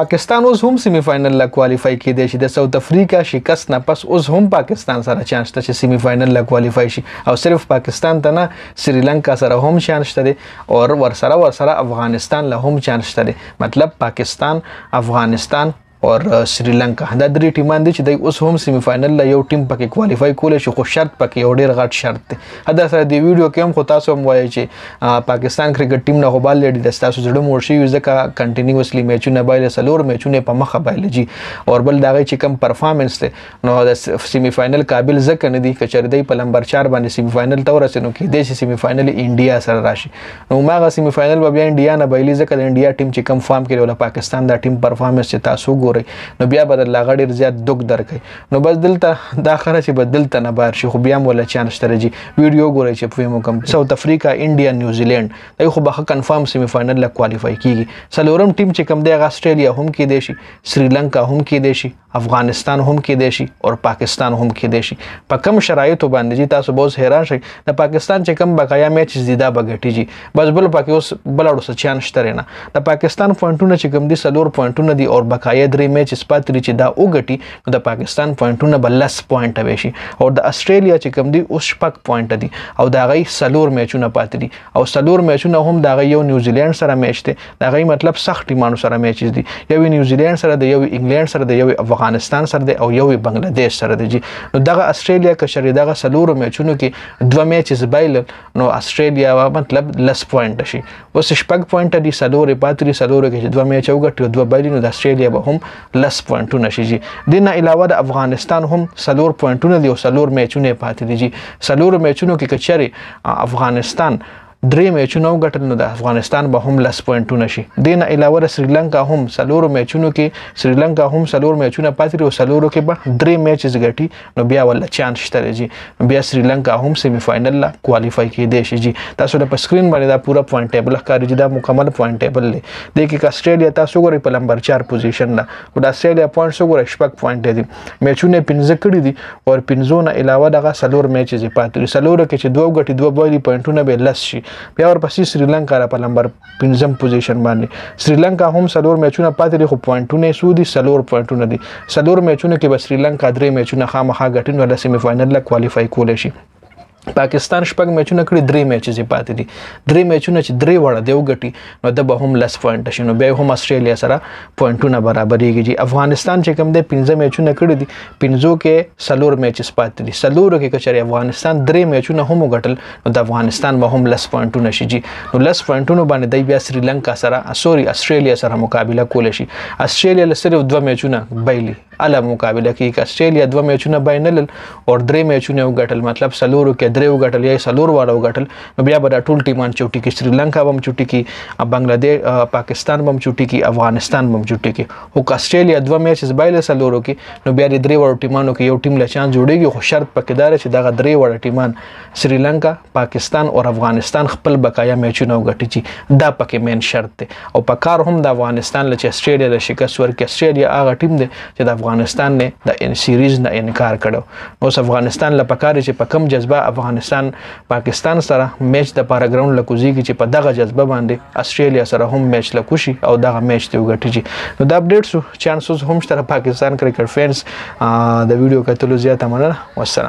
پاکستان اوس هم سیمی فائنل لا کوالیفای کېدی شي د ساوث افریقا شکست نه پس اوس هم پاکستان سره چانس ته چې سیمی فائنل لا کوالیفای شي او صرف پاکستان ته نه سریلانکا سره هم چانس شته او ور سره ور سره افغانستان له هم چانس شته مطلب پاکستان افغانستان او سریلانکا دا درې ټیمان دي چې د اوس هم سیمی فائنل لا یو ټیم پکې کوالیفای کولای شي خو شرط پکې یو ډیر غټ شرط دی دا سره دی ویډیو کې هم خو تاسو هم وایي چې پاکستان کرکټ ټیم نه غوبال لري د تاسو زړه مور شي ځکه کنټینیوسلی میچونه بایله سلور میچونه په مخه بایله جی او بل دا غي چې کم پرفارمنس دی نو د سیمی فائنل قابل ځکه نه دي کچر دی په لمبر 4 باندې سیمی فائنل تور سينو کې د سیمی فائنل انډیا سره راشي نو ماغه سیمی فائنل به بیا انډیا نه بایلي ځکه د انډیا ټیم چې کم فارم کړي او پاکستان دا ټیم پرفارمنس چې تاسو ګورئ وګوري نو بیا به د لغړ زیات دوک درکې نو بس دلته دا خره چې بدل ته نه بار شي خو بیا مولا چانس ترجی ویډیو ګوري چې په مو کم ساوث افریقا انډیا نیوزیلند دا خو به کنفرم سیمی فائنل لا کوالیفای کیږي سلورم ټیم چې کم دی استرالیا هم کې دی شي سریلانکا هم کې دی شي افغانستان هم کې دی شي او پاکستان هم کې دی شي په کم شرایطو باندې چې تاسو به حیران شئ د پاکستان چې کم بقایا میچ زیاده بغټی جی بس بل پکې اوس بل اړو سچان شتره نه د پاکستان پوینټونه چې کم دي سلور پوینټونه دي او بقایا درې میچ سپاتري چې دا وګټي نو د پاکستان پوینټونه بل 10 پوینټ وي شي او د استرالیا چې کم دی اوس شپږ پوینټ دي او دا غي سلور میچونه پاتې دي او سلور میچونه هم دا غي یو نیوزیلند سره میچ دي دا غي مطلب سخت ټیمانو سره میچ دي یو نیوزیلند سره دی یو انګلند سره دی یو افغانستان سره دی او یو بنگلاديش سره دی نو دغه استرالیا کشري دغه سلور میچونو کې دوه میچز بایل نو استرالیا مطلب لس پوینټ شي اوس شپږ پوینټ دي سلور پاتري سلور کې دوه میچ وګټي دوه بایل نو د استرالیا به هم لس پوینټونه شي جی د نه علاوه د افغانستان هم سلور پوینټونه دی او سلور میچونه پاتې دي جی سلور میچونو کې کچري افغانستان درې میچونه وګټل نو د افغانستان به هم لس پوینټونه شي دینه علاوه د سریلانکا هم سلور میچونو کې سریلانکا هم سلور میچونه پاتې او سلورو کې به درې میچز ګټي نو بیا ول چانس شته لږی بیا سریلانکا هم سیمی فائنل لا کوالیفای کېدې شي جی تاسو د سکرین باندې دا پورا پوینټ ټیبل ښکاري چې دا مکمل پوینټ ټیبل دی د کې استرالیا تاسو ګورئ په نمبر 4 پوزیشن نه او د استرالیا پوینټ څو ګورئ شپږ پوینټ دي میچونه پنځه کړی دي او پنځونه علاوه دغه سلور میچز پاتې سلور کې چې دوه ګټي دوه بایلي پوینټونه به لس شي بیا ورپسې سریلانکا را په نمبر 15 پوزیشن باندې سریلانکا هم سلور میچونه پاتې لري خو پوینټونه یې سودي سلور پوینټونه دي سلور میچونه کې به سریلانکا درې میچونه خامخا ګټین ولا سیمی فاینل لا کوالیفای کولای شي پاکستان شپږ میچونه کړی درې میچز یې پاتې دي درې میچونه چې درې وړه دیو غټي نو د به هم لس پوینټ شي نو به هم استرالیا سره پوینټونه برابرېږي چې افغانستان چې کوم دی پنځه میچونه کړی دي پنځو کې سلور میچز پاتې دي سلور کې کچره افغانستان درې میچونه هم غټل نو د افغانستان به هم لس پوینټونه شي نو لس پوینټونه باندې د بیا سریلانکا سره سوري استرالیا سره مقابله کول شي استرالیا لسره دوه میچونه بایلي اله مقابله کې کاسترالیا دوه میچونه بینل او درې میچونه وګټل مطلب سلورو کې درې وګټل یا سلور واره وګټل نو بیا به ټول ټیمان چوټي کې سریلانکا هم چوټي کې بنگلاديش پاکستان هم چوټي کې افغانستان هم چوټي کې او کاسترالیا دوه میچز بایل سلورو کې نو بیا درې واره ټیمانو کې یو ټیم له چانس جوړیږي خو شرط پکې دار چې دغه درې واره ټیمان سریلانکا پاکستان او افغانستان خپل بقایا میچونه وګټي چې دا پکې مین شرط دی او په کار هم د افغانستان لچ استرالیا د شکست ورکې استرالیا هغه ټیم دی چې د افغان افغانستان نه د ان سیریز نه انکار کړو اوس افغانستان له پکاري چې په کم جذبه افغانستان پاکستان سره میچ د پاراګراوند لکوزیږي چې په دغه جذبه باندې استرالیا سره هم میچ لکوشي او دغه میچ ته وګټیږي نو دا اپډیټ سو چانسز هم شته پاکستان کرکټ فینس د ویډیو کتلو زیاته مننه والسلام